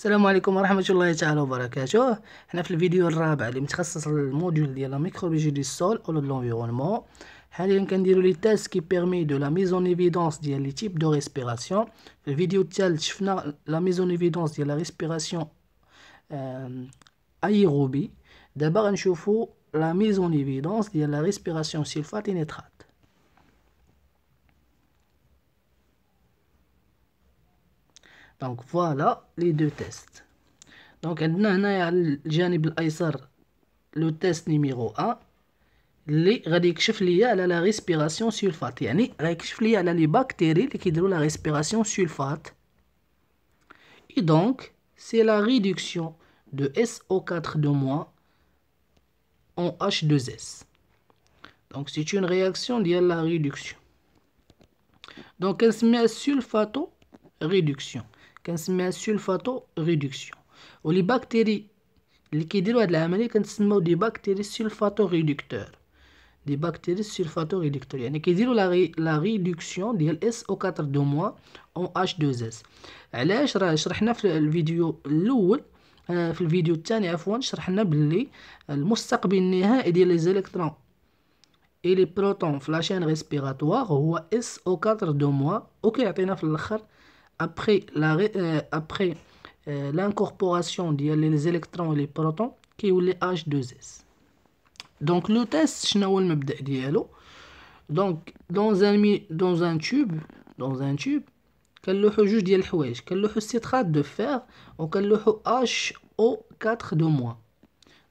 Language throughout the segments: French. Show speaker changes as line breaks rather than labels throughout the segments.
Salam aleykoum wa rahmatullahi Allah wa barakatuh. Nous sommes dans la vidéo 4 du module de la Microbiologie du sol et de l'environnement Nous allons parler du test qui permet de la mise en évidence des types de respiration Dans la vidéo de la mise en évidence de la respiration aérobie, D'abord nous allons la mise en évidence de la respiration sulfate et nitrate Donc voilà les deux tests. Donc, maintenant, j'ai le test numéro 1. Les radics chefs à la respiration sulfate. Les à la respiration sulfate. Et donc, c'est la réduction de SO4 en H2S. Donc, c'est une réaction liée à la réduction. Donc, elle se met réduction. كنسميها سولفاتو ريدكسيون ولي باكتيري اللي كيديروا هاد العمليه كنسميو دي باكتيري سولفاتو ريدكتور دي باكتيري سولفاتو ريدكتور يعني كيديروا لا لا ريدكسيون ديال اس او 4 دو موا اون اش 2 اس علاش راه شرحنا في الفيديو الاول آه، في الفيديو الثاني عفوا شرحنا باللي المستقبل النهائي ديال لي زيليكترون اي لي بروتون في لاشين ريسبيراتوار هو اس او 4 دو موا وكيعطينا في الاخر après la euh, après euh, l'incorporation des électrons et les protons qui est les H2S donc le test je هو المبدا ديالو donc dans un dans un tube dans un tube كنلوحو جوج ديال le citrate de fer فير le H ho 4 de moins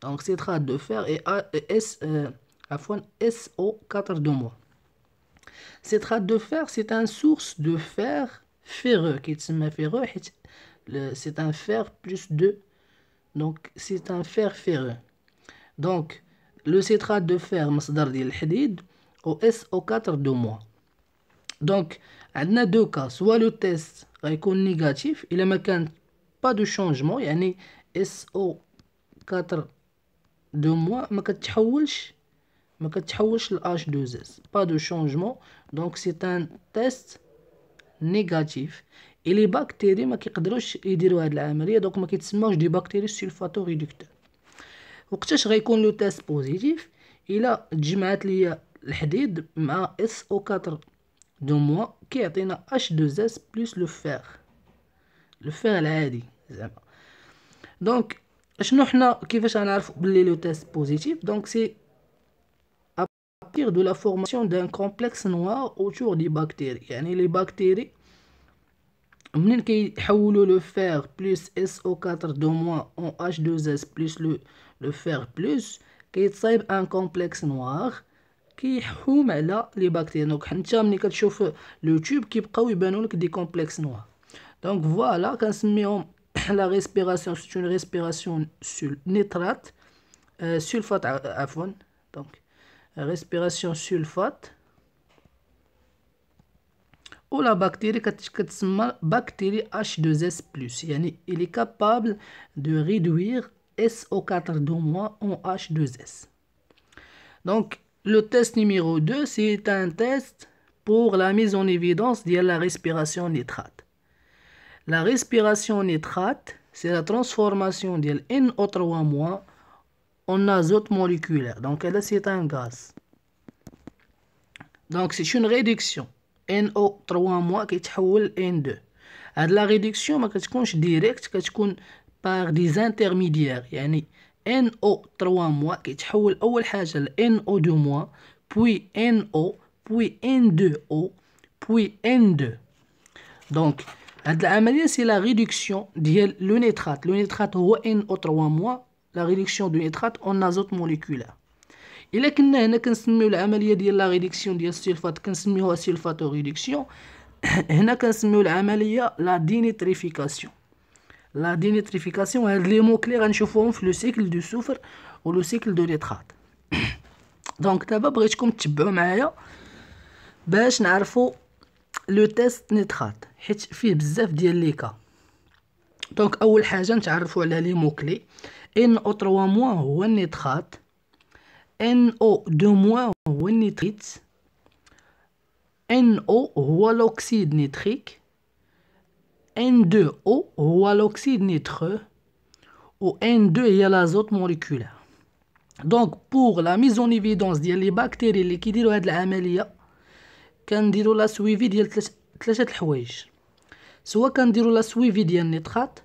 donc citrate de fer et S euh, SO4 de moins Citrate de fer, c'est une source de fer ferreux qui est ferreux c'est un fer plus 2 donc c'est un fer ferreux donc le citrate de fer مصدر ديال الحديد au SO4 de mois. donc a deux cas soit le test est négatif il n'y a pas de changement a SO4 de moins ma كتحولش ما H2S pas de changement donc c'est un test نيجاتيف اي لي باكتيري ما كيقدروش يديروا هاد العمليه دونك ما كيتسموش دي باكتيري سولفاتو ريدكتور وقتاش غيكون لو تيست بوزيتيف الا تجمعات ليا الحديد مع اس او 4 دو موا كيعطينا اش 2 اس بلس لو فير لو فير العادي زعما دونك شنو حنا كيفاش غنعرفوا بلي لو تيست بوزيتيف دونك سي de la formation d'un complexe noir autour des bactéries. les bactéries, le fer plus SO4 de moins en H2S plus le, fer plus, qui crée un complexe noir qui est là les bactéries. Donc, on a le tube qui est des complexes noirs. Donc, voilà, quand on met la respiration, c'est une respiration sur nitrate, euh, sulfate à, euh, Donc, respiration sulfate ou la bactérie H2S+. il est capable de réduire SO4 moins en H2S. Donc le test numéro 2 c'est un test pour la mise en évidence de la respiration nitrate. La respiration nitrate c'est la transformation de NO3- en azote moléculaire. Donc là, c'est un gaz. Donc c'est une réduction. NO3 qui تحول N2. À la réduction ما كتكونش direct par des intermédiaires Yani, NO3 qui se اول حاجه NO2 puis NO puis N2O puis N2 Donc, c'est la réduction la réduction ديال le nitrate le nitrate NO3 la réduction du nitrate en azote moléculaire. Si nous avons ici la réduction du sulfate, et ici la réduction du sulfate, nous avons ici la dénitrification. La dénitrification, ce sont les mots clés que nous voyons dans le cycle du soufre et le cycle du nitrate. Donc, maintenant, je voudrais que vous me suivez pour savoir le test nitrate, car il y a beaucoup de cas. Donc, la première chose à savoir sur les mots clés, NO3- ou nitrate, NO2- ou nitrite, NO ou l'oxyde nitrique, N2O ou l'oxyde nitreux, ou N2 et l'azote moléculaire. Donc, pour la mise en évidence des bactéries les qui disent la amélia, nous le suivi de la soit nous la suivi de nitrate,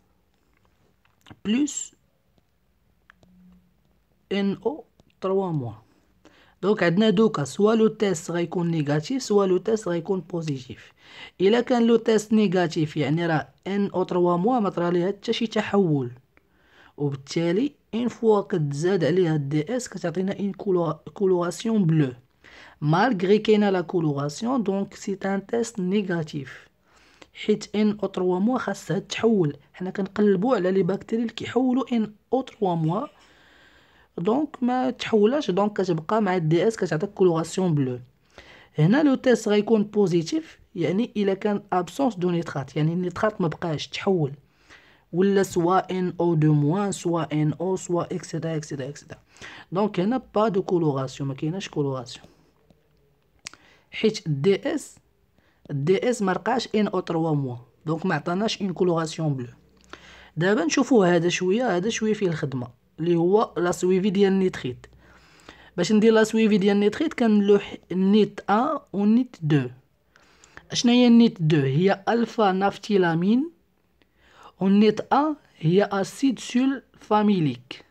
plus NO 3 mois. Donc, on a deux cas. Soit le test sera négatif, soit le test sera positif. Et là, le test négatif, il y a NO 3 mois, on va se à Tchachi Tchahoul. une fois que Z est a DS, que y a une coloration bleue. Malgré qu'il y a la coloration, donc c'est un test négatif. حيت ان او 3 موا خاصها تحول حنا كنقلبوا على لي باكتيري اللي كيحولوا ان او 3 موا دونك ما تحولاش دونك كتبقى مع الدي اس كتعطيك كولوراسيون بلو هنا لو تيست غيكون بوزيتيف يعني الا كان ابسونس دو نيترات يعني النيترات ما بقاش تحول ولا سواء ان او دو موان سواء ان او سواء اكسيتيرا اكسيتيرا اكسيتيرا دونك هنا با دو كولوراسيون ما كايناش كولوراسيون حيت الدي اس الدي اس ما مرقاش ان او 3 موا دونك ما عطاناش ان كولوراسيون بلو دابا نشوفوا هذا شويه هذا شويه فيه الخدمه اللي هو لا سويفي ديال النيتريت باش ندير لا سويفي ديال النيتريت كنلوح نيت 1 ونيت 2 شنو هي النيت 2 هي الفا نافتيلامين والنيت ا هي اسيد سولفاميليك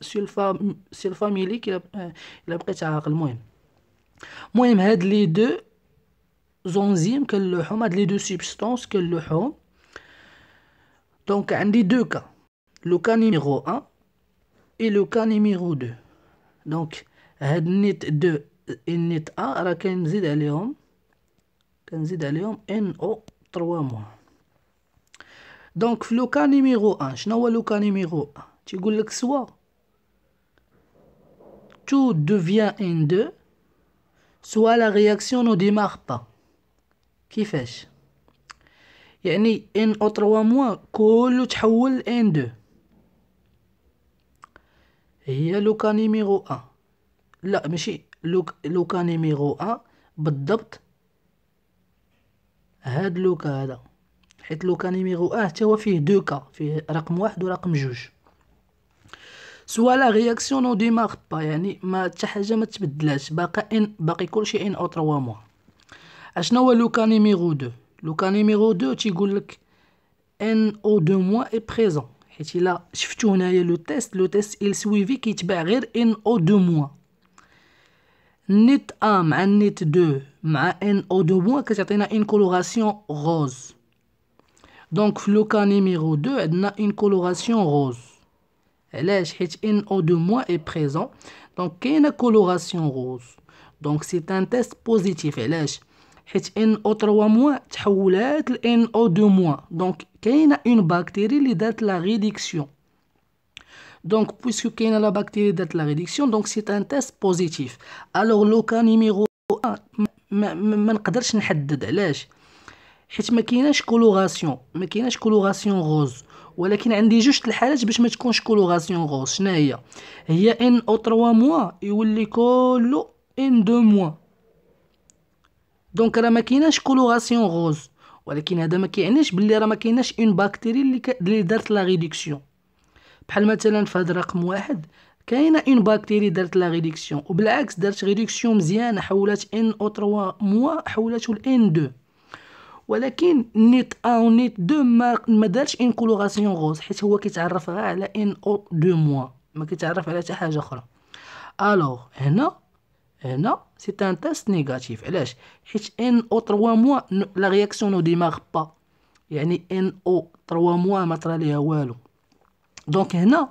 سولفا سولفاميليك الا بقيت عاقل المهم المهم هاد لي دو enzymes que le hum les deux substances que le donc on deux cas le cas numéro 1 et le cas numéro 2 donc هاد net 2 النيت ا راه كنزيد عليهم كنزيد عليهم ان او 3 موا دونك le لوكا numero 1 شنو هو لوكا نيميرو 1 تيقول لك سوا tout devient N2 soit la réaction ne démarre pas كيفاش يعني ان او 3 موا كله تحول ان 2 هي لوكا نيميرو 1 لا ماشي لوك لوكا نيميرو 1 بالضبط هاد لوكا هذا حيت لوكا نيميرو 1 حتى هو فيه دو كا فيه رقم واحد ورقم جوج سوا لا رياكسيون نو ديمارك با يعني ما حتى حاجه ما تبدلاتش باقي باقي كلشي ان او 3 موا Le numéro 2, le cas numéro 2, c'est deux mois est présent. le test, le test suivant, c'est un deux mois. NIT 2, deux une coloration rose. Donc, le cas numéro 2, a une coloration rose. deux mois est présent. Donc, quelle coloration rose Donc, c'est un test positif. حيت ان او 3 موا تحولات لان او 2 موا دونك كاينه اون باكتيري اللي دارت لا ريديكسيون دونك بويسكو كاينه لا باكتيري دارت لا ريديكسيون دونك سي ان تيست بوزيتيف الوغ لو كان نيميرو 1 ما, نقدرش نحدد علاش حيت ما كايناش كولوراسيون ما كايناش كولوراسيون غوز ولكن عندي جوج الحالات باش ما تكونش كولوراسيون غوز شنو هي هي ان او 3 موا يولي كولو ان 2 موا دونك راه ما كايناش كولوراسيون غوز ولكن هذا ما كيعنيش بلي راه ما كايناش اون باكتيري اللي ك... اللي دارت لا ريدكسيون بحال مثلا في هذا رقم واحد كاينه اون باكتيري دارت لا ريدكسيون وبالعكس دارت ريدكسيون مزيانه حولات ان او 3 موا حولات ل ان 2 ولكن نيت ا ونيت 2 ما ما دارش ان كولوراسيون غوز حيت هو كيتعرف غير على ان او 2 موا ما كيتعرف على حتى حاجه اخرى الوغ هنا هنا سي ان تيست نيجاتيف علاش حيت ان او 3 موا لا رياكسيون نو ديماغ با يعني ان او 3 موا ما طرا ليها والو دونك هنا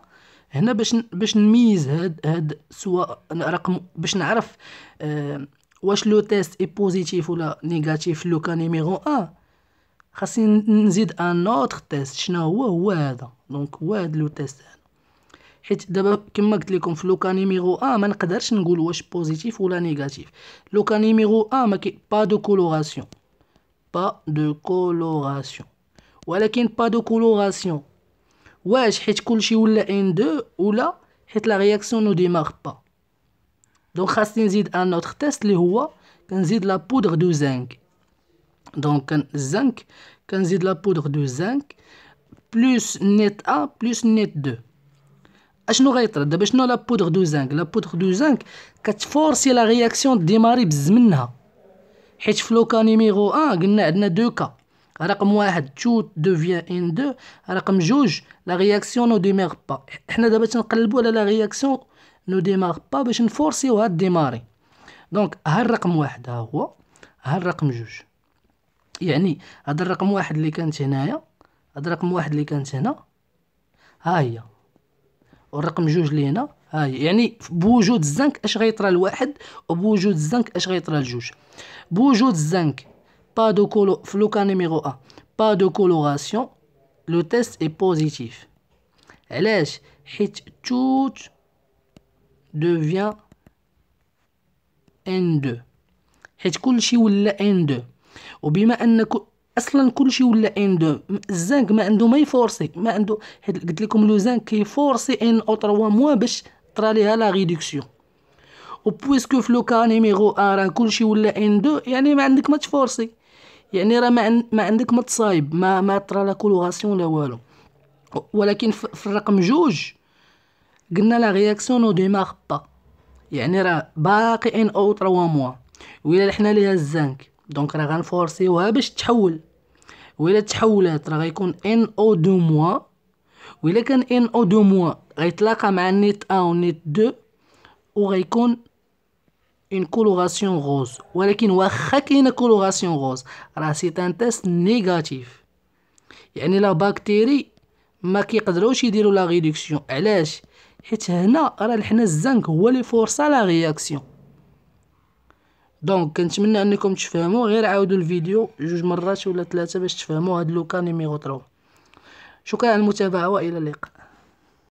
هنا باش باش نميز هاد هاد سواء رقم باش نعرف آه واش لو تيست اي بوزيتيف ولا نيجاتيف لو كان نيميرو 1 خاصني نزيد ان اوتر تيست شنو هو هو هذا دونك هو هاد لو تيست هذا D'abord, qui m'a dit qu'on fait le cas numéro 1 On a dit que c'est positif ou négatif. Le cas numéro 1 n'a pas de coloration. Pas de coloration. Ou alors, il n'y a pas de coloration. Ou alors, il pas de coloration. Ou alors, il pas de coloration. Ou alors, il n'y a pas de coloration. Ou alors, la réaction ne démarre pas. Donc, on a dit qu'il y a un autre test. Il y a un autre test. Il y a un autre test. Donc, il y a un autre test. Donc, un zinc. Il y a un autre test. Plus net 1, plus net 2. اشنو غيطرد دابا شنو لا بودغ دو زانك لا بودغ دو زانك كتفورسي لا رياكسيون ديماري بزمنها حيت في لوكا نيميرو 1 آه قلنا عندنا دو كا رقم واحد تو دوفيان ان دو رقم جوج لا رياكسيون نو ديميغ با حنا دابا تنقلبو على لا رياكسيون نو ديميغ با باش نفورسيوها ديماري دونك ها الرقم واحد ها هو ها الرقم جوج يعني هذا الرقم واحد اللي كانت هنايا هذا الرقم واحد اللي كانت هنا ها هي والرقم جوج اللي هنا ها يعني بوجود الزنك اش غيطرى لواحد وبوجود الزنك اش غيطرى لجوج بوجود الزنك با دو كولو في لوكا نيميرو 1 با دو كولوراسيون لو تيست اي بوزيتيف علاش حيت توت دوفيان ان 2 حيت كلشي ولا ان 2 وبما ان اصلا كلشي ولا ان دو الزانك ما عنده ما يفورسي ما عنده قلت لكم لو زانك كيفورسي ان او 3 موا باش طرا ليها لا ريدكسيون و بويسكو فلو كان نيميرو ان راه كلشي ولا ان دو يعني ما عندك ما تفورسي يعني راه ما, ما عندك ما تصايب ما ما طرا لا كولوراسيون لا والو ولكن في الرقم جوج قلنا لا رياكسيون نو ديمار با يعني راه باقي ان او 3 موا و الى لحنا ليها الزانك دونك راه غنفورسيوها باش تحول الى تحولات راه غيكون ان او دو موا الى كان ان او دو موا غيتلاقى مع نيت ان ونيت دو وغيكون اون كولوراسيون غوز ولكن واخا كاينه كولوراسيون غوز راه سي ان تيست نيجاتيف يعني لا باكتيري ما كيقدروش يديروا لا ريدكسيون علاش حيت هنا راه حنا الزنك هو لي فورسا لا رياكسيون دونك كنتمنى انكم تفهموا غير عاودوا الفيديو جوج مرات ولا ثلاثه باش تفهموا هاد لوكان ميغوترو شكرا على المتابعه والى اللقاء